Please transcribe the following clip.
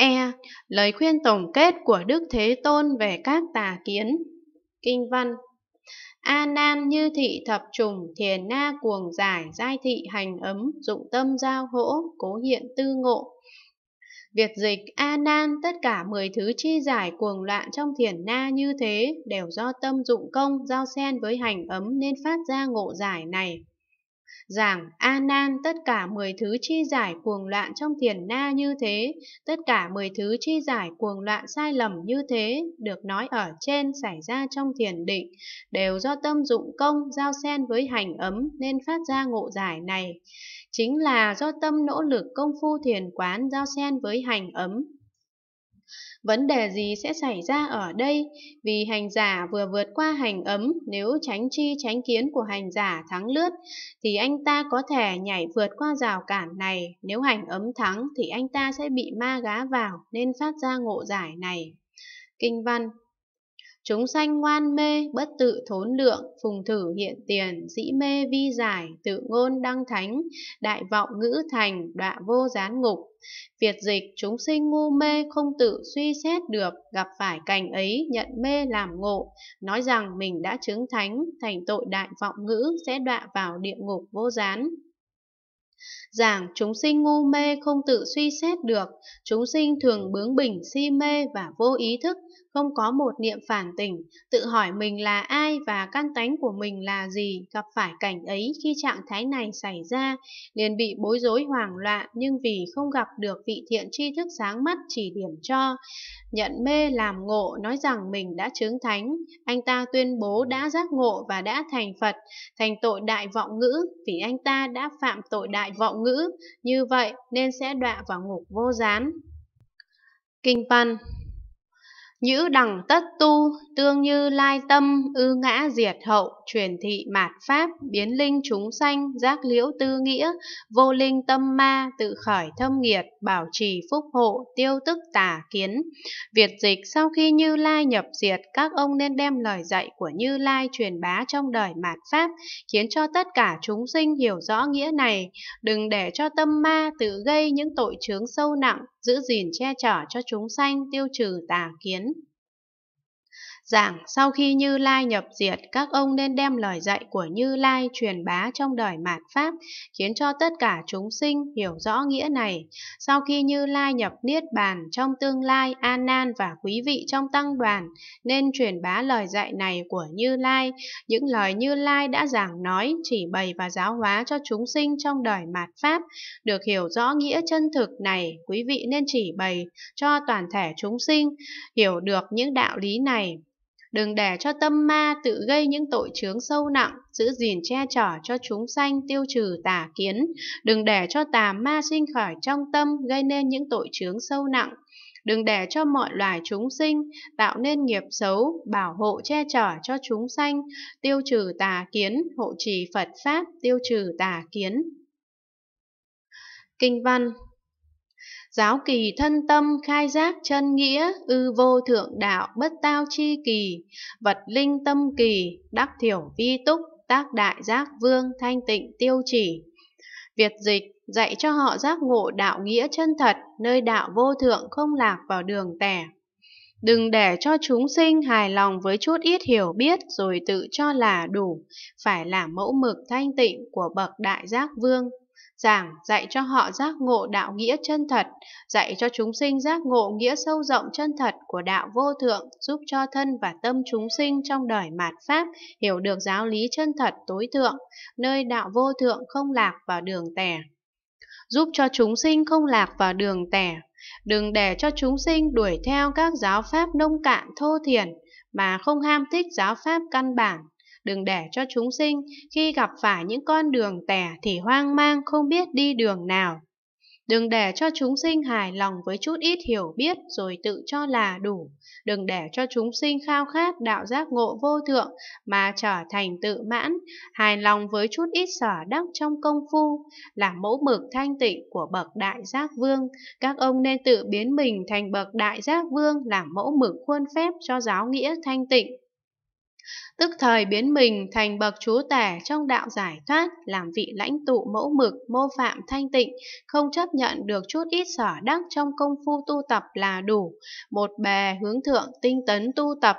E. Lời khuyên tổng kết của Đức Thế Tôn về các tà kiến Kinh văn A nan như thị thập trùng, thiền na cuồng giải, giai thị hành ấm, dụng tâm giao hỗ, cố hiện tư ngộ. Việt dịch A nan tất cả 10 thứ chi giải cuồng loạn trong thiền na như thế đều do tâm dụng công giao xen với hành ấm nên phát ra ngộ giải này. Giảng A Nan tất cả mười thứ chi giải cuồng loạn trong thiền na như thế, tất cả mười thứ chi giải cuồng loạn sai lầm như thế được nói ở trên xảy ra trong thiền định đều do tâm dụng công giao xen với hành ấm nên phát ra ngộ giải này. Chính là do tâm nỗ lực công phu thiền quán giao xen với hành ấm Vấn đề gì sẽ xảy ra ở đây? Vì hành giả vừa vượt qua hành ấm, nếu tránh chi tránh kiến của hành giả thắng lướt, thì anh ta có thể nhảy vượt qua rào cản này. Nếu hành ấm thắng thì anh ta sẽ bị ma gá vào nên phát ra ngộ giải này. Kinh văn Chúng sanh ngoan mê, bất tự thốn lượng, phùng thử hiện tiền, dĩ mê vi giải, tự ngôn đăng thánh, đại vọng ngữ thành, đọa vô gián ngục. Việt dịch, chúng sinh ngu mê không tự suy xét được, gặp phải cảnh ấy nhận mê làm ngộ, nói rằng mình đã chứng thánh, thành tội đại vọng ngữ sẽ đọa vào địa ngục vô gián giảng chúng sinh ngu mê không tự suy xét được, chúng sinh thường bướng bỉnh si mê và vô ý thức, không có một niệm phản tỉnh, tự hỏi mình là ai và căn tánh của mình là gì, gặp phải cảnh ấy khi trạng thái này xảy ra, liền bị bối rối hoảng loạn nhưng vì không gặp được vị thiện tri thức sáng mắt chỉ điểm cho. Nhận mê làm ngộ nói rằng mình đã chứng thánh, anh ta tuyên bố đã giác ngộ và đã thành Phật, thành tội đại vọng ngữ vì anh ta đã phạm tội đại vọng ngữ, như vậy nên sẽ đọa vào ngục vô gián. Kinh Văn Nhữ đẳng tất tu, tương như lai tâm, ư ngã diệt hậu, truyền thị mạt pháp, biến linh chúng sanh, giác liễu tư nghĩa, vô linh tâm ma, tự khởi thâm nghiệt, bảo trì phúc hộ, tiêu tức tà kiến. Việt dịch sau khi Như Lai nhập diệt, các ông nên đem lời dạy của Như Lai truyền bá trong đời mạt pháp, khiến cho tất cả chúng sinh hiểu rõ nghĩa này. Đừng để cho tâm ma tự gây những tội chướng sâu nặng, giữ gìn che chở cho chúng sanh tiêu trừ tà kiến giảng sau khi Như Lai nhập diệt, các ông nên đem lời dạy của Như Lai truyền bá trong đời mạt Pháp, khiến cho tất cả chúng sinh hiểu rõ nghĩa này. Sau khi Như Lai nhập Niết Bàn trong tương lai, A Nan và quý vị trong tăng đoàn nên truyền bá lời dạy này của Như Lai. Những lời Như Lai đã giảng nói, chỉ bày và giáo hóa cho chúng sinh trong đời mạt Pháp. Được hiểu rõ nghĩa chân thực này, quý vị nên chỉ bày cho toàn thể chúng sinh hiểu được những đạo lý này này. Đừng để cho tâm ma tự gây những tội chướng sâu nặng, giữ gìn che chở cho chúng sanh tiêu trừ tà kiến. Đừng để cho tà ma sinh khởi trong tâm gây nên những tội chướng sâu nặng. Đừng để cho mọi loài chúng sinh tạo nên nghiệp xấu, bảo hộ che chở cho chúng sanh, tiêu trừ tà kiến, hộ trì Phật Pháp, tiêu trừ tà kiến. Kinh văn Giáo kỳ thân tâm khai giác chân nghĩa, ư vô thượng đạo bất tao chi kỳ, vật linh tâm kỳ, đắc thiểu vi túc, tác đại giác vương thanh tịnh tiêu chỉ. Việt dịch dạy cho họ giác ngộ đạo nghĩa chân thật, nơi đạo vô thượng không lạc vào đường tẻ. Đừng để cho chúng sinh hài lòng với chút ít hiểu biết rồi tự cho là đủ, phải là mẫu mực thanh tịnh của bậc đại giác vương giảng dạy cho họ giác ngộ đạo nghĩa chân thật, dạy cho chúng sinh giác ngộ nghĩa sâu rộng chân thật của đạo vô thượng, giúp cho thân và tâm chúng sinh trong đời mạt pháp hiểu được giáo lý chân thật tối thượng, nơi đạo vô thượng không lạc vào đường tẻ. Giúp cho chúng sinh không lạc vào đường tẻ, đừng để cho chúng sinh đuổi theo các giáo pháp nông cạn thô thiển mà không ham thích giáo pháp căn bản Đừng để cho chúng sinh khi gặp phải những con đường tẻ thì hoang mang không biết đi đường nào. Đừng để cho chúng sinh hài lòng với chút ít hiểu biết rồi tự cho là đủ. Đừng để cho chúng sinh khao khát đạo giác ngộ vô thượng mà trở thành tự mãn, hài lòng với chút ít sở đắc trong công phu, là mẫu mực thanh tịnh của bậc đại giác vương. Các ông nên tự biến mình thành bậc đại giác vương làm mẫu mực khuôn phép cho giáo nghĩa thanh tịnh tức thời biến mình thành bậc chúa tể trong đạo giải thoát, làm vị lãnh tụ mẫu mực, mô phạm thanh tịnh, không chấp nhận được chút ít sở đắc trong công phu tu tập là đủ, một bề hướng thượng tinh tấn tu tập